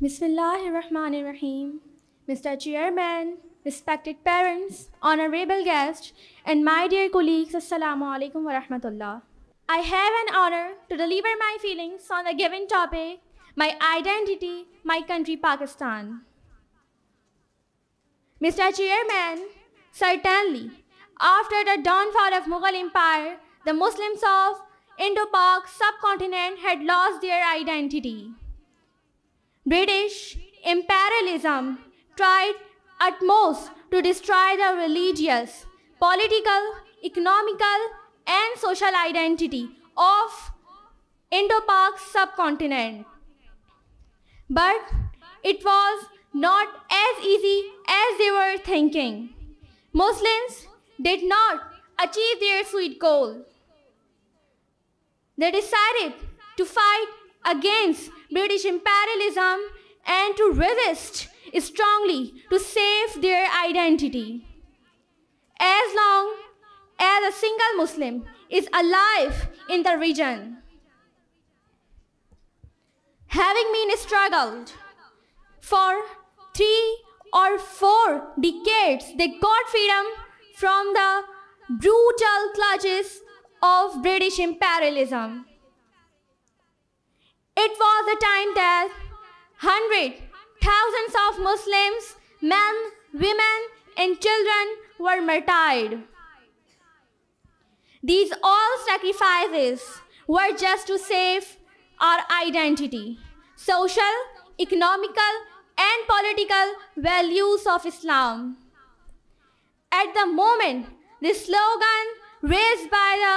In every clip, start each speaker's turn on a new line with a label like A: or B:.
A: Bismillahirrahmanirrahim. Mr. Chairman, respected parents, honorable guests, and my dear colleagues, Assalamu alaikum wa rahmatullah. I have an honor to deliver my feelings on a given topic, my identity, my country, Pakistan. Mr. Chairman, certainly, after the downfall of Mughal Empire, the Muslims of Indo-Pak subcontinent had lost their identity. British imperialism tried utmost to destroy the religious, political, economical and social identity of Indo-Pak subcontinent. But it was not as easy as they were thinking. Muslims did not achieve their sweet goal. They decided to fight against British imperialism and to resist strongly to save their identity. As long as a single Muslim is alive in the region. Having been struggled for three or four decades, they got freedom from the brutal clutches of British imperialism time that hundreds, thousands of Muslims, men, women, and children were martyred. These all sacrifices were just to save our identity, social, economical, and political values of Islam. At the moment, the slogan raised by the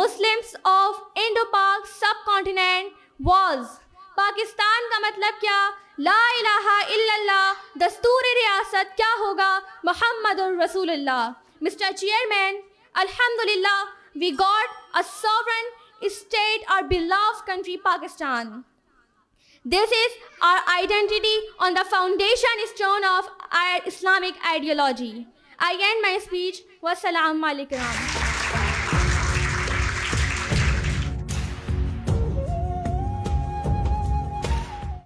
A: Muslims of Indo-Pak subcontinent was Pakistan का मतलब क्या ला इलाहा इल्लल्लाह दस्तूर रियासत क्या होगा Muhammad रसूलुल्लाह मिस्टर चेयरमैन अल्हम्दुलिल्लाह we got a sovereign state और beloved country Pakistan this is our identity on the foundation stone of our Islamic ideology I and my speech Wassalamu alaikum.